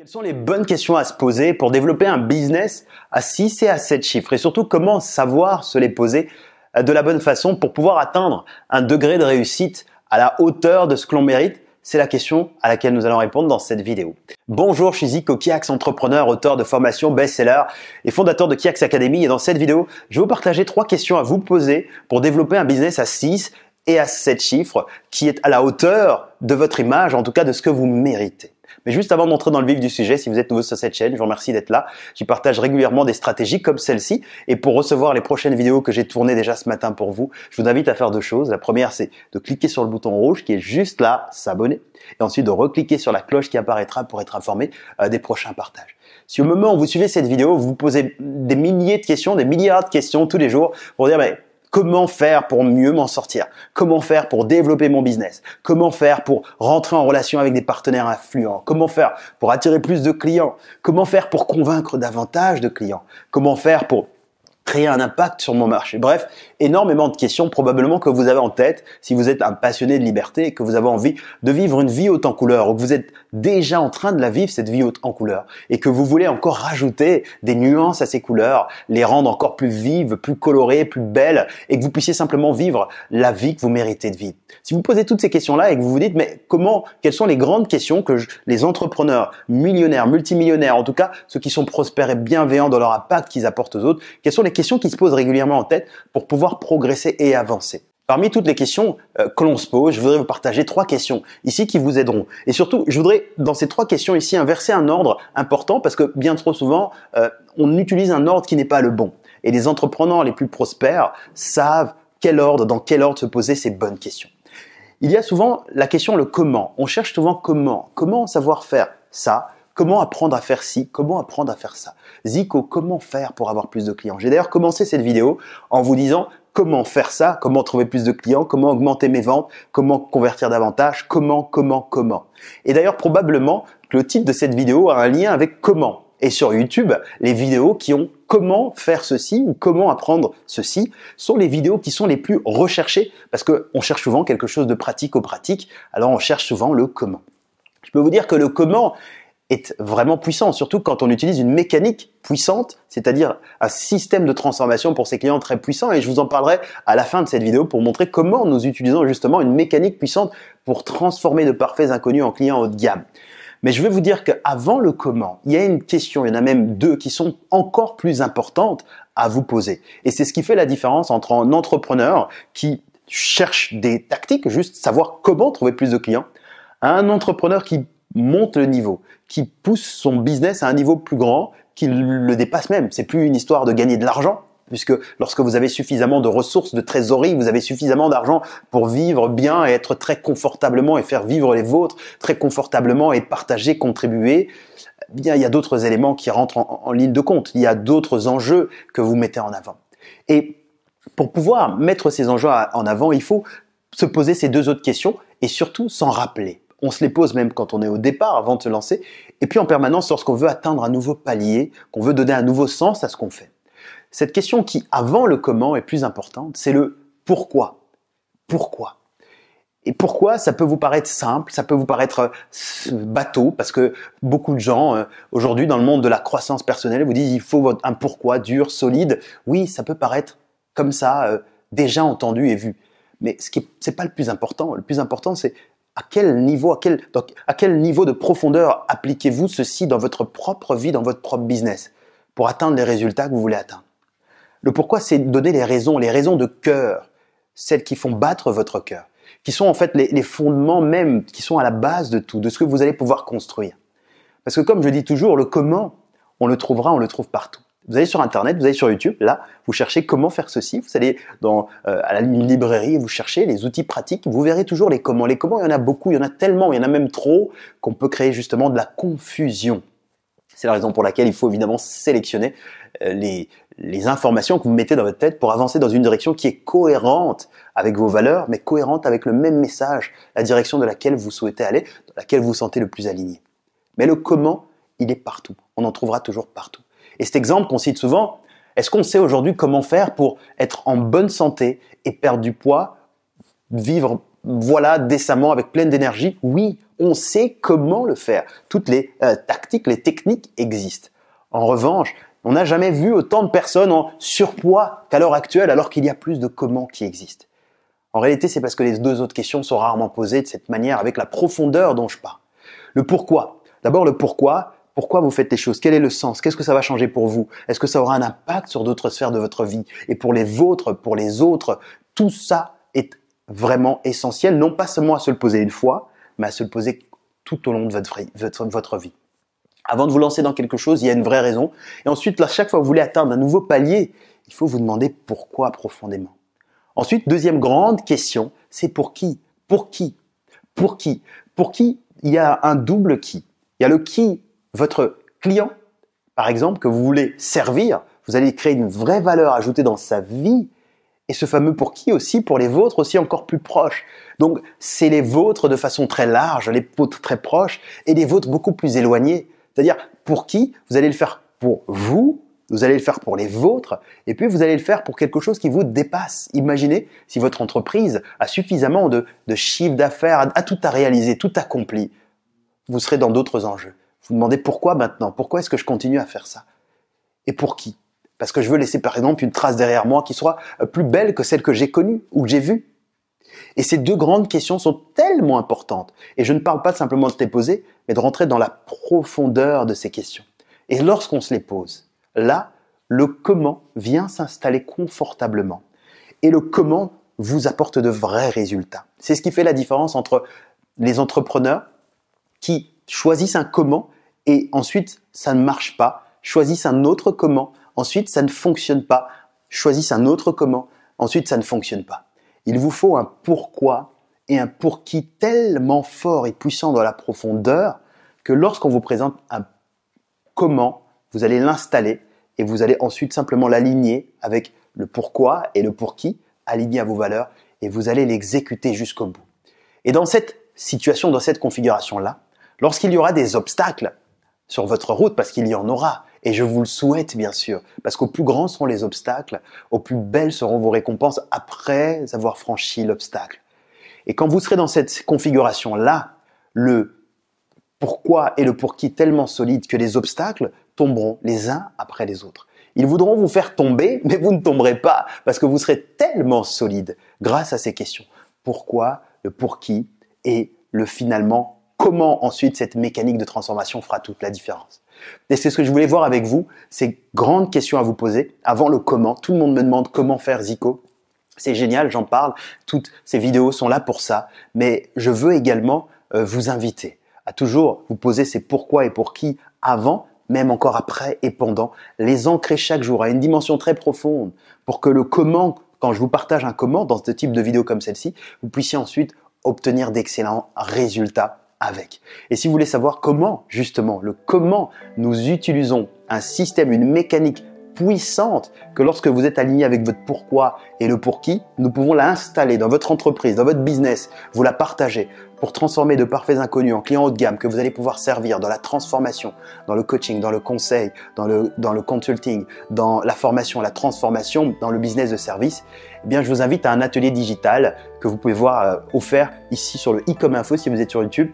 Quelles sont les bonnes questions à se poser pour développer un business à 6 et à 7 chiffres Et surtout, comment savoir se les poser euh, de la bonne façon pour pouvoir atteindre un degré de réussite à la hauteur de ce que l'on mérite c'est la question à laquelle nous allons répondre dans cette vidéo. Bonjour, je suis Zico Kiax, entrepreneur, auteur de formation, best-seller et fondateur de Kiax Academy. Et dans cette vidéo, je vais vous partager trois questions à vous poser pour développer un business à 6 et à 7 chiffres qui est à la hauteur de votre image, en tout cas de ce que vous méritez. Mais juste avant d'entrer dans le vif du sujet, si vous êtes nouveau sur cette chaîne, je vous remercie d'être là. J'y partage régulièrement des stratégies comme celle-ci. Et pour recevoir les prochaines vidéos que j'ai tournées déjà ce matin pour vous, je vous invite à faire deux choses. La première, c'est de cliquer sur le bouton rouge qui est juste là, s'abonner. Et ensuite de recliquer sur la cloche qui apparaîtra pour être informé euh, des prochains partages. Si au moment où vous suivez cette vidéo, vous, vous posez des milliers de questions, des milliards de questions tous les jours pour dire, mais bah, Comment faire pour mieux m'en sortir Comment faire pour développer mon business Comment faire pour rentrer en relation avec des partenaires influents Comment faire pour attirer plus de clients Comment faire pour convaincre davantage de clients Comment faire pour créer un impact sur mon marché Bref, énormément de questions probablement que vous avez en tête si vous êtes un passionné de liberté et que vous avez envie de vivre une vie haute en couleur ou que vous êtes déjà en train de la vivre cette vie haute en couleur et que vous voulez encore rajouter des nuances à ces couleurs, les rendre encore plus vives, plus colorées, plus belles et que vous puissiez simplement vivre la vie que vous méritez de vivre. Si vous posez toutes ces questions-là et que vous vous dites mais comment, quelles sont les grandes questions que les entrepreneurs, millionnaires, multimillionnaires, en tout cas ceux qui sont prospères et bienveillants dans leur impact qu'ils apportent aux autres, quelles sont les questions qui se posent régulièrement en tête pour pouvoir progresser et avancer. Parmi toutes les questions euh, que l'on se pose, je voudrais vous partager trois questions ici qui vous aideront. Et surtout, je voudrais dans ces trois questions ici inverser un ordre important parce que bien trop souvent, euh, on utilise un ordre qui n'est pas le bon. Et les entrepreneurs les plus prospères savent quel ordre, dans quel ordre se poser ces bonnes questions. Il y a souvent la question le comment. On cherche souvent comment, comment savoir faire ça, Comment apprendre à faire ci Comment apprendre à faire ça Zico, comment faire pour avoir plus de clients J'ai d'ailleurs commencé cette vidéo en vous disant comment faire ça, comment trouver plus de clients, comment augmenter mes ventes, comment convertir davantage, comment, comment, comment. Et d'ailleurs, probablement que le titre de cette vidéo a un lien avec comment. Et sur YouTube, les vidéos qui ont comment faire ceci ou comment apprendre ceci sont les vidéos qui sont les plus recherchées parce qu'on cherche souvent quelque chose de pratique au pratique, alors on cherche souvent le comment. Je peux vous dire que le comment est vraiment puissant, surtout quand on utilise une mécanique puissante, c'est-à-dire un système de transformation pour ses clients très puissant. Et je vous en parlerai à la fin de cette vidéo pour montrer comment nous utilisons justement une mécanique puissante pour transformer de parfaits inconnus en clients haut de gamme. Mais je vais vous dire qu'avant le comment, il y a une question, il y en a même deux qui sont encore plus importantes à vous poser. Et c'est ce qui fait la différence entre un entrepreneur qui cherche des tactiques, juste savoir comment trouver plus de clients, un entrepreneur qui monte le niveau, qui pousse son business à un niveau plus grand, qui le dépasse même. C'est plus une histoire de gagner de l'argent, puisque lorsque vous avez suffisamment de ressources, de trésorerie, vous avez suffisamment d'argent pour vivre bien et être très confortablement et faire vivre les vôtres très confortablement et partager, contribuer, eh bien il y a d'autres éléments qui rentrent en ligne de compte, il y a d'autres enjeux que vous mettez en avant. Et pour pouvoir mettre ces enjeux en avant, il faut se poser ces deux autres questions et surtout s'en rappeler on se les pose même quand on est au départ, avant de se lancer, et puis en permanence lorsqu'on veut atteindre un nouveau palier, qu'on veut donner un nouveau sens à ce qu'on fait. Cette question qui, avant le comment, est plus importante, c'est le pourquoi. Pourquoi et pourquoi ça peut vous paraître simple, ça peut vous paraître euh, bateau, parce que beaucoup de gens euh, aujourd'hui dans le monde de la croissance personnelle vous disent il faut un pourquoi dur, solide. Oui, ça peut paraître comme ça, euh, déjà entendu et vu. Mais ce qui n'est pas le plus important. Le plus important, c'est à quel niveau, à à quel niveau de profondeur appliquez-vous ceci dans votre propre vie, dans votre propre business, pour atteindre les résultats que vous voulez atteindre Le pourquoi, c'est donner les raisons, les raisons de cœur, celles qui font battre votre cœur, qui sont en fait les, les fondements même, qui sont à la base de tout, de ce que vous allez pouvoir construire. Parce que comme je dis toujours, le comment, on le trouvera, on le trouve partout. Vous allez sur Internet, vous allez sur YouTube, là, vous cherchez comment faire ceci, vous allez dans euh, à la librairie, vous cherchez les outils pratiques, vous verrez toujours les comment. Les comment, il y en a beaucoup, il y en a tellement, il y en a même trop qu'on peut créer justement de la confusion. C'est la raison pour laquelle il faut évidemment sélectionner euh, les, les, informations que vous mettez dans votre tête pour avancer dans une direction qui est cohérente avec vos valeurs, mais cohérente avec le même message, la direction de laquelle vous souhaitez aller, dans laquelle vous vous sentez le plus aligné. Mais le comment, il est partout. On en trouvera toujours partout. Et cet exemple qu'on cite souvent, est-ce qu'on sait aujourd'hui comment faire pour être en bonne santé et perdre du poids, vivre voilà décemment avec pleine d'énergie Oui, on sait comment le faire. Toutes les euh, tactiques, les techniques existent. En revanche, on n'a jamais vu autant de personnes en surpoids qu'à l'heure actuelle, alors qu'il y a plus de comment qui existent. En réalité, c'est parce que les deux autres questions sont rarement posées de cette manière, avec la profondeur dont je parle. Le pourquoi. D'abord, le pourquoi, pourquoi vous faites les choses Quel est le sens Qu'est-ce que ça va changer pour vous Est-ce que ça aura un impact sur d'autres sphères de votre vie Et pour les vôtres, pour les autres, tout ça est vraiment essentiel, non pas seulement à se le poser une fois, mais à se le poser tout au long de votre vie. Avant de vous lancer dans quelque chose, il y a une vraie raison. Et ensuite, à chaque fois que vous voulez atteindre un nouveau palier, il faut vous demander pourquoi profondément. Ensuite, deuxième grande question, c'est pour qui Pour qui Pour qui Pour qui Il y a un double qui. Il y a le qui votre client, par exemple, que vous voulez servir, vous allez créer une vraie valeur ajoutée dans sa vie. Et ce fameux pour qui aussi, pour les vôtres aussi encore plus proches. Donc, c'est les vôtres de façon très large, les vôtres très proches et les vôtres beaucoup plus éloignés. C'est-à-dire, pour qui Vous allez le faire pour vous, vous allez le faire pour les vôtres, et puis vous allez le faire pour quelque chose qui vous dépasse. Imaginez si votre entreprise a suffisamment de, chiffres chiffre d'affaires, a tout à réaliser, tout accompli, vous serez dans d'autres enjeux. Vous vous demandez pourquoi maintenant Pourquoi est-ce que je continue à faire ça Et pour qui Parce que je veux laisser par exemple une trace derrière moi qui soit euh, plus belle que celle que j'ai connue ou que j'ai vue. Et ces deux grandes questions sont tellement importantes. Et je ne parle pas simplement de les poser, mais de rentrer dans la profondeur de ces questions. Et lorsqu'on se les pose, là, le comment vient s'installer confortablement. Et le comment vous apporte de vrais résultats. C'est ce qui fait la différence entre les entrepreneurs qui choisissent un comment et ensuite ça ne marche pas, choisissent un autre comment, ensuite ça ne fonctionne pas, choisissent un autre comment, ensuite ça ne fonctionne pas. Il vous faut un pourquoi et un pour qui tellement fort et puissant dans la profondeur que lorsqu'on vous présente un comment, vous allez l'installer et vous allez ensuite simplement l'aligner avec le pourquoi et le pour qui, aligné à vos valeurs, et vous allez l'exécuter jusqu'au bout. Et dans cette situation, dans cette configuration-là, Lorsqu'il y aura des obstacles sur votre route, parce qu'il y en aura, et je vous le souhaite bien sûr, parce qu'au plus grands seront les obstacles, au plus belles seront vos récompenses après avoir franchi l'obstacle. Et quand vous serez dans cette configuration-là, le pourquoi et le pour qui tellement solide que les obstacles tomberont les uns après les autres. Ils voudront vous faire tomber, mais vous ne tomberez pas parce que vous serez tellement solide grâce à ces questions. Pourquoi, le pour qui et le finalement comment ensuite cette mécanique de transformation fera toute la différence. Et c'est ce que je voulais voir avec vous, ces grandes questions à vous poser avant le comment. Tout le monde me demande comment faire Zico. C'est génial, j'en parle. Toutes ces vidéos sont là pour ça. Mais je veux également euh, vous inviter à toujours vous poser ces pourquoi et pour qui avant, même encore après et pendant, les ancrer chaque jour à une dimension très profonde pour que le comment, quand je vous partage un comment dans ce type de vidéo comme celle-ci, vous puissiez ensuite obtenir d'excellents résultats avec. Et si vous voulez savoir comment, justement, le comment nous utilisons un système, une mécanique puissante que lorsque vous êtes aligné avec votre pourquoi et le pour qui, nous pouvons l'installer dans votre entreprise, dans votre business, vous la partager pour transformer de parfaits inconnus en clients haut de gamme que vous allez pouvoir servir dans la transformation, dans le coaching, dans le conseil, dans le, dans le consulting, dans la formation, la transformation, dans le business de service, eh bien, je vous invite à un atelier digital que vous pouvez voir euh, offert ici sur le i comme info si vous êtes sur YouTube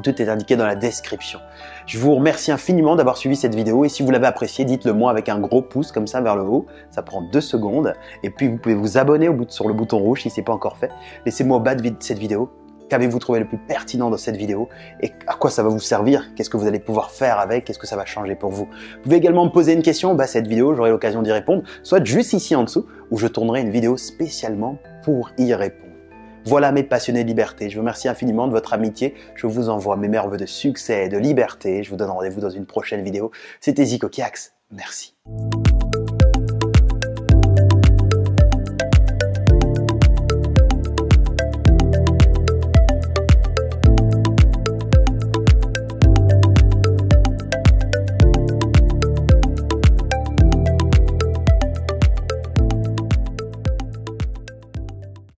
tout est indiqué dans la description. Je vous remercie infiniment d'avoir suivi cette vidéo et si vous l'avez appréciée, dites-le moi avec un gros pouce comme ça vers le haut. Ça prend deux secondes. Et puis vous pouvez vous abonner au bout sur le bouton rouge si ce n'est pas encore fait. Laissez-moi au bas de cette vidéo qu'avez-vous trouvé le plus pertinent dans cette vidéo et à quoi ça va vous servir, qu'est-ce que vous allez pouvoir faire avec, qu'est-ce que ça va changer pour vous. Vous pouvez également me poser une question, bas cette vidéo, j'aurai l'occasion d'y répondre, soit juste ici en dessous, où je tournerai une vidéo spécialement pour y répondre. Voilà mes passionnés de liberté. Je vous remercie infiniment de votre amitié. Je vous envoie mes vœux de succès et de liberté. Je vous donne rendez-vous dans une prochaine vidéo. C'était Zico Kiax. Merci.